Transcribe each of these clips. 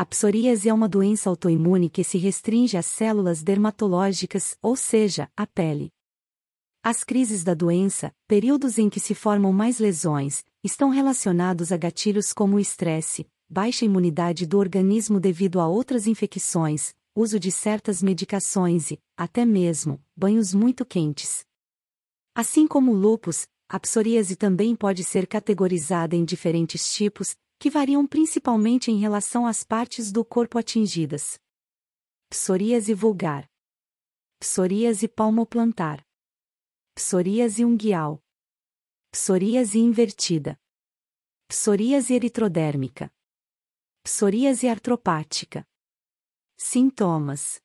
A psoríase é uma doença autoimune que se restringe às células dermatológicas, ou seja, à pele. As crises da doença, períodos em que se formam mais lesões, estão relacionados a gatilhos como o estresse, baixa imunidade do organismo devido a outras infecções, uso de certas medicações e, até mesmo, banhos muito quentes. Assim como o lúpus, a psoríase também pode ser categorizada em diferentes tipos, que variam principalmente em relação às partes do corpo atingidas. Psoríase vulgar. Psoríase palmoplantar. Psoríase unguial. Psoríase invertida. Psoríase eritrodérmica. Psoríase artropática. Sintomas.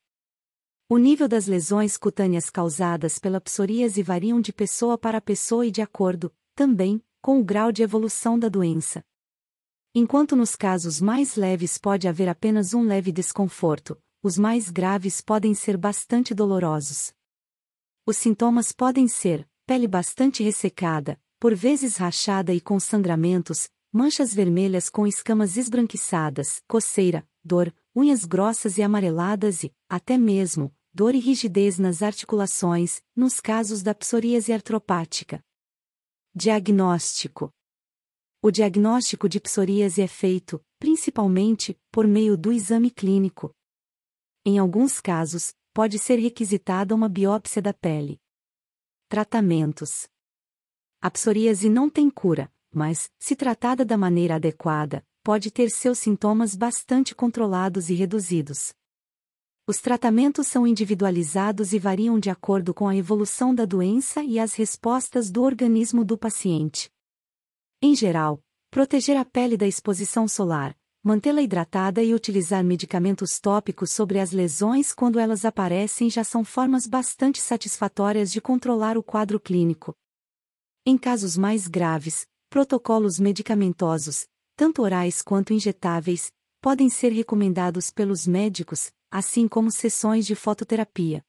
O nível das lesões cutâneas causadas pela psoríase variam de pessoa para pessoa e de acordo, também, com o grau de evolução da doença, Enquanto nos casos mais leves pode haver apenas um leve desconforto, os mais graves podem ser bastante dolorosos. Os sintomas podem ser pele bastante ressecada, por vezes rachada e com sangramentos, manchas vermelhas com escamas esbranquiçadas, coceira, dor, unhas grossas e amareladas e, até mesmo, dor e rigidez nas articulações, nos casos da psoríase artropática. Diagnóstico o diagnóstico de psoríase é feito, principalmente, por meio do exame clínico. Em alguns casos, pode ser requisitada uma biópsia da pele. Tratamentos: A psoríase não tem cura, mas, se tratada da maneira adequada, pode ter seus sintomas bastante controlados e reduzidos. Os tratamentos são individualizados e variam de acordo com a evolução da doença e as respostas do organismo do paciente. Em geral, proteger a pele da exposição solar, mantê-la hidratada e utilizar medicamentos tópicos sobre as lesões quando elas aparecem já são formas bastante satisfatórias de controlar o quadro clínico. Em casos mais graves, protocolos medicamentosos, tanto orais quanto injetáveis, podem ser recomendados pelos médicos, assim como sessões de fototerapia.